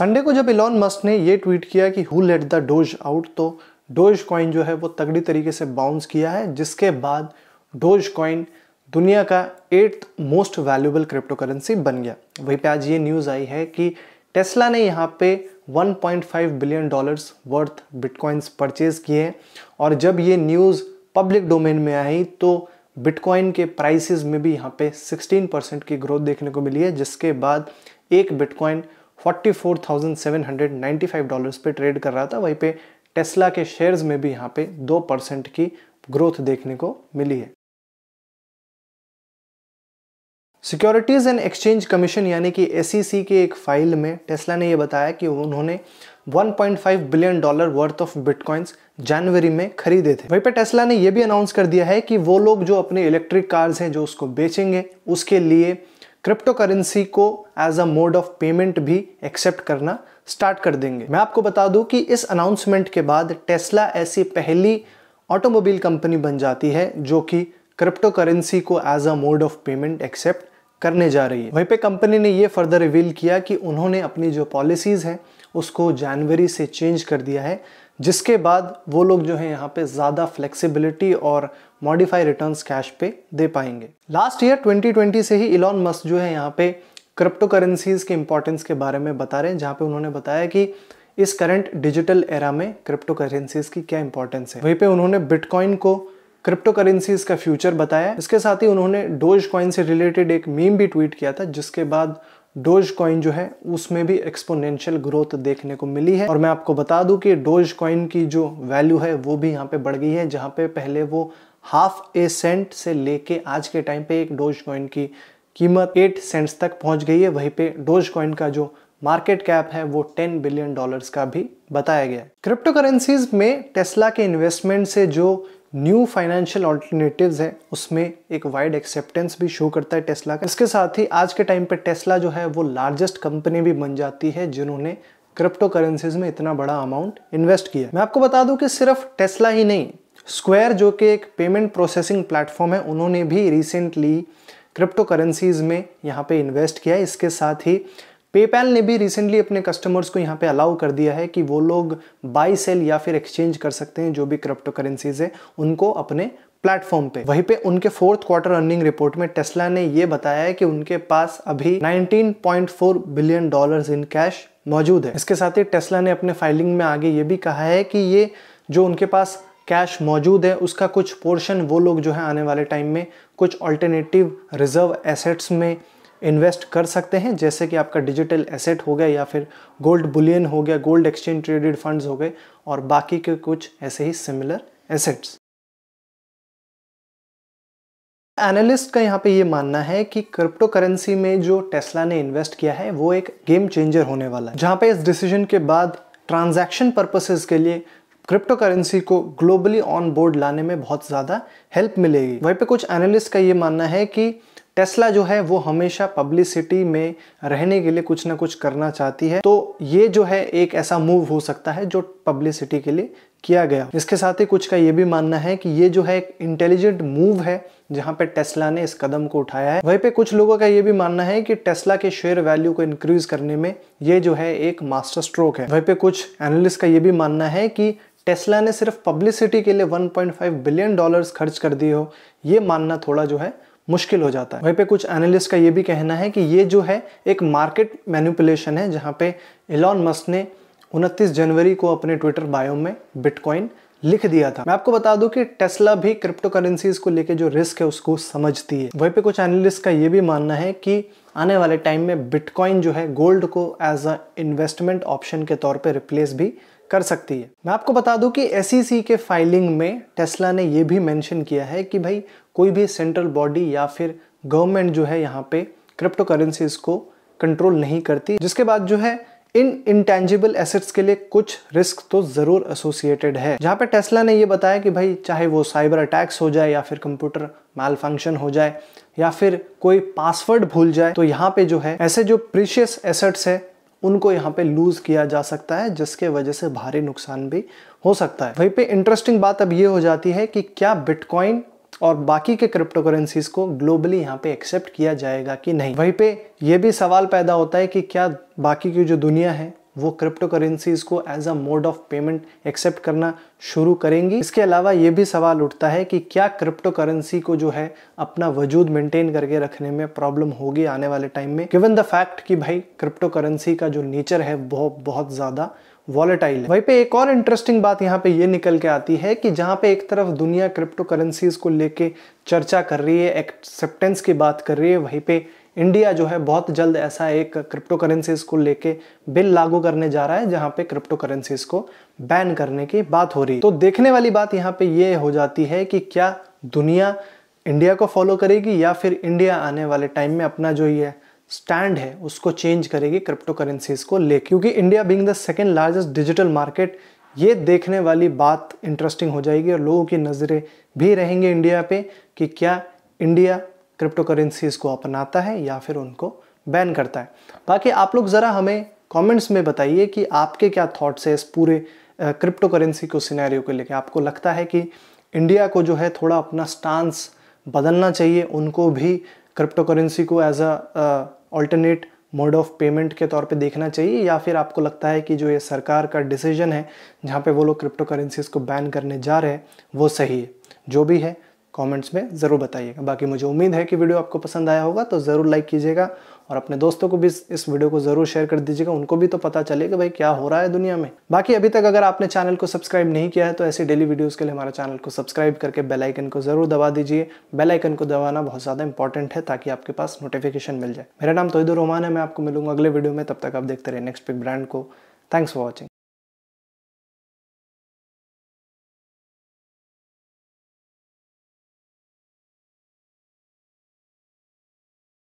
Sunday को जब Elon Musk ने ये ट्वीट किया कि who let the doge out तो डोज कॉइन जो है वो तगड़ी तरीके से बाउंस किया है जिसके बाद डोज कॉइन दुनिया का eighth most valuable crypto currency बन गया वहीं पे आज ये न्यूज़ आई है कि टेस्ला ने यहाँ पे 1.5 billion dollars worth bitcoins purchase किए हैं और जब ये न्यूज़ पब्लिक डोमेन में आई तो बिटकॉइन के प्राइसेस में भी यहाँ पे 16 परसेंट की ग्रोथ देखने को मिली है जिसके बाद एक बिटकॉइन 44,795 डॉलर्स पे ट्रेड कर रहा था वहीं पे टेस्ला के शेयर्स में भी यहाँ पे 2 परसेंट की ग्रोथ देखने को मिली है सिक्योरिटीज़ एंड एक्सचेंज कमीशन यानी कि एस e के एक फाइल में टेस्ला ने यह बताया कि उन्होंने 1.5 billion dollar worth of bitcoins जनवरी में खरीदे थे वहीं पर टेस्ला ने यह भी अनाउंस कर दिया है कि वो लोग जो अपने इलेक्ट्रिक कार्स हैं जो उसको बेचेंगे उसके लिए क्रिप्टो करेंसी को as a mode of payment भी एक्सेप्ट करना स्टार्ट कर देंगे मैं आपको बता दूं कि इस अनाउंसमेंट के बाद टेस्ला ऐसी पहली ऑटोमोबाइल कंपनी बन जाती है जो कि क्रिप्टो करेंसी को as a mode of payment accept करने जा रही है वहीं पे कंपनी ने ये फर्दर रिवील किया कि उन्होंने अपनी जो पॉलिसीज़ हैं उसको जनवरी से चेंज कर दिया है जिसके बाद वो लोग जो है यहाँ पे ज़्यादा फ्लेक्सिबिलिटी और मॉडिफाई रिटर्न्स कैश पे दे पाएंगे लास्ट ईयर 2020 से ही इलॉन मस्क जो है यहाँ पे क्रिप्टो करेंसीज़ के इंपॉर्टेंस के बारे में बता रहे हैं जहाँ पे उन्होंने बताया कि इस करंट डिजिटल एरा में क्रिप्टो करेंसीज़ की क्या इंपॉर्टेंस है वहीं पे उन्होंने बिटकॉइन को क्रिप्टो करेंसीज का फ्यूचर बताया इसके साथ ही उन्होंने डोज कॉइन से रिलेटेड एक मीम भी ट्वीट किया था जिसके बाद डोज कॉइन जो है उसमें भी एक्सपोनेंशियल ग्रोथ देखने को मिली है और मैं आपको बता दूं कि डोज कॉइन की जो वैल्यू है वो भी यहाँ पे बढ़ गई है जहाँ पे पहले वो हाफ ए सेंट से लेके आज के टाइम पे एक डोज कॉइन की कीमत एट सेंट्स तक पहुँच गई है वहीं पे डोज कॉइन का जो मार्केट कैप है वो 10 बिलियन डॉलर्स का भी बताया गया क्रिप्टो करेंसीज में टेस्ला के इन्वेस्टमेंट से जो न्यू फाइनेंशियल ऑल्टरनेटिव्स है उसमें एक वाइड एक्सेप्टेंस भी शो करता है टेस्ला का इसके साथ ही आज के टाइम पे टेस्ला जो है वो लार्जेस्ट कंपनी भी बन जाती है जिन्होंने क्रिप्टो करेंसीज में इतना बड़ा अमाउंट इन्वेस्ट किया मैं आपको बता दूं कि सिर्फ टेस्ला ही नहीं स्क्वायर जो कि एक पेमेंट प्रोसेसिंग प्लेटफॉर्म है उन्होंने भी रिसेंटली क्रिप्टो करेंसीज में यहाँ पे इन्वेस्ट किया है इसके साथ ही पेपैल ने भी रिसेंटली अपने कस्टमर्स को यहाँ पे अलाउ कर दिया है कि वो लोग बाई सेल या फिर एक्सचेंज कर सकते हैं जो भी क्रिप्टो करेंसीज है उनको अपने प्लेटफॉर्म पे वहीं पे उनके फोर्थ क्वार्टर अर्निंग रिपोर्ट में टेस्ला ने ये बताया है कि उनके पास अभी 19.4 बिलियन डॉलर्स इन कैश मौजूद है इसके साथ ही टेस्ला ने अपने फाइलिंग में आगे ये भी कहा है कि ये जो उनके पास कैश मौजूद है उसका कुछ पोर्शन वो लोग जो है आने वाले टाइम में कुछ ऑल्टरनेटिव रिजर्व एसेट्स में इन्वेस्ट कर सकते हैं जैसे कि आपका डिजिटल एसेट हो गया या फिर गोल्ड बुलियन हो गया गोल्ड एक्सचेंज ट्रेडेड फंड्स हो गए और बाकी के कुछ ऐसे ही सिमिलर एसेट्स एनालिस्ट का यहाँ पे ये मानना है कि क्रिप्टो करेंसी में जो टेस्ला ने इन्वेस्ट किया है वो एक गेम चेंजर होने वाला है जहाँ पे इस डिसीजन के बाद ट्रांजैक्शन पर्पसेज के लिए क्रिप्टो करेंसी को ग्लोबली ऑन बोर्ड लाने में बहुत ज़्यादा हेल्प मिलेगी वहीं पे कुछ एनालिस्ट का ये मानना है कि टेस्ला जो है वो हमेशा पब्लिसिटी में रहने के लिए कुछ ना कुछ करना चाहती है तो ये जो है एक ऐसा मूव हो सकता है जो पब्लिसिटी के लिए किया गया इसके साथ ही कुछ का ये भी मानना है कि ये जो है एक इंटेलिजेंट मूव है जहां पे टेस्ला ने इस कदम को उठाया है वहीं पे कुछ लोगों का ये भी मानना है कि टेस्ला के शेयर वैल्यू को इंक्रीज करने में ये जो है एक मास्टर स्ट्रोक है वहीं पे कुछ एनालिस्ट का ये भी मानना है कि टेस्ला ने सिर्फ पब्लिसिटी के लिए 1.5 बिलियन डॉलर्स खर्च कर दिए हो ये मानना थोड़ा जो है मुश्किल हो जाता है वहीं पे कुछ एनालिस्ट का ये भी कहना है कि ये जो है एक मार्केट मैनिपुलेशन है जहाँ पे एलॉन मस्क ने 29 जनवरी को अपने ट्विटर बायो में बिटकॉइन लिख दिया था मैं आपको बता दूं कि टेस्ला भी क्रिप्टो करेंसीज को लेके जो रिस्क है उसको समझती है वहीं पे कुछ एनालिस्ट का ये भी मानना है कि आने वाले टाइम में बिटकॉइन जो है गोल्ड को एज अ इन्वेस्टमेंट ऑप्शन के तौर पे रिप्लेस भी कर सकती है मैं आपको बता दूं कि एस e के फाइलिंग में टेस्ला ने यह भी मेंशन किया है कि भाई कोई भी सेंट्रल बॉडी या फिर गवर्नमेंट जो है यहाँ पे क्रिप्टो करेंसीज को कंट्रोल नहीं करती जिसके बाद जो है इन इंटेंजिबल एसेट्स के लिए कुछ रिस्क तो ज़रूर एसोसिएटेड है जहाँ पे टेस्ला ने ये बताया कि भाई चाहे वो साइबर अटैक्स हो जाए या फिर कंप्यूटर माल फंक्शन हो जाए या फिर कोई पासवर्ड भूल जाए तो यहाँ पे जो है ऐसे जो प्रीशियस एसेट्स है उनको यहाँ पे लूज किया जा सकता है जिसके वजह से भारी नुकसान भी हो सकता है वहीं पे इंटरेस्टिंग बात अब ये हो जाती है कि क्या बिटकॉइन और बाकी के क्रिप्टो करेंसीज को ग्लोबली यहाँ पे एक्सेप्ट किया जाएगा कि नहीं वहीं पे ये भी सवाल पैदा होता है कि क्या बाकी की जो दुनिया है वो क्रिप्टो करेंसीज को as a mode of payment accept करना शुरू करेंगी इसके अलावा ये भी सवाल उठता है कि क्या क्रिप्टो करेंसी को जो है अपना वजूद मेंटेन करके रखने में प्रॉब्लम होगी आने वाले टाइम में गिवन द फैक्ट कि भाई क्रिप्टो करेंसी का जो नेचर है वो बहुत ज़्यादा वॉलेटाइल है वहीं पे एक और इंटरेस्टिंग बात यहाँ पे ये निकल के आती है कि जहाँ पे एक तरफ दुनिया क्रिप्टो करेंसीज को लेके चर्चा कर रही है एक्सेप्टेंस की बात कर रही है वहीं पे इंडिया जो है बहुत जल्द ऐसा एक क्रिप्टो करेंसीज को लेके बिल लागू करने जा रहा है जहां पे क्रिप्टो करेंसीज को बैन करने की बात हो रही है तो देखने वाली बात यहाँ पे ये हो जाती है कि क्या दुनिया इंडिया को फॉलो करेगी या फिर इंडिया आने वाले टाइम में अपना जो ये स्टैंड है उसको चेंज करेगी क्रिप्टो करेंसीज को ले क्योंकि India being the second largest digital market ये देखने वाली बात इंटरेस्टिंग हो जाएगी और लोगों की नज़रें भी रहेंगे इंडिया पे कि क्या इंडिया क्रिप्टो करेंसीज को अपनाता है या फिर उनको बैन करता है बाकी आप लोग ज़रा हमें कमेंट्स में बताइए कि आपके क्या थॉट्स है इस पूरे क्रिप्टो करेंसी को सिनेरियो को लेकर आपको लगता है कि इंडिया को जो है थोड़ा अपना स्टांस बदलना चाहिए उनको भी क्रिप्टो करेंसी को as a alternate mode of payment के तौर पे देखना चाहिए या फिर आपको लगता है कि जो ये सरकार का डिसीजन है जहाँ पे वो लोग क्रिप्टो करेंसीज को बैन करने जा रहे हैं वो सही है जो भी है कमेंट्स में ज़रूर बताइएगा बाकी मुझे उम्मीद है कि वीडियो आपको पसंद आया होगा तो ज़रूर लाइक कीजिएगा और अपने दोस्तों को भी इस वीडियो को ज़रूर शेयर कर दीजिएगा उनको भी तो पता चलेगा भाई क्या हो रहा है दुनिया में बाकी अभी तक अगर आपने चैनल को सब्सक्राइब नहीं किया है तो ऐसी डेली वीडियोज़ के लिए हमारे चैनल को सब्सक्राइब करके बेलाइकन को ज़रूर दबा दीजिए बेलाइकन को दबाना बहुत ज़्यादा इंपॉर्टेंट है ताकि आपके पास नोटिफिकेशन मिल जाए मेरा नाम तोहिदुर रहमान है मैं आपको मिलूंगा अगले वीडियो में तब तक आप देखते रहे नेक्स्ट पिक ब्रांड को थैंक्स फॉर वॉचिंग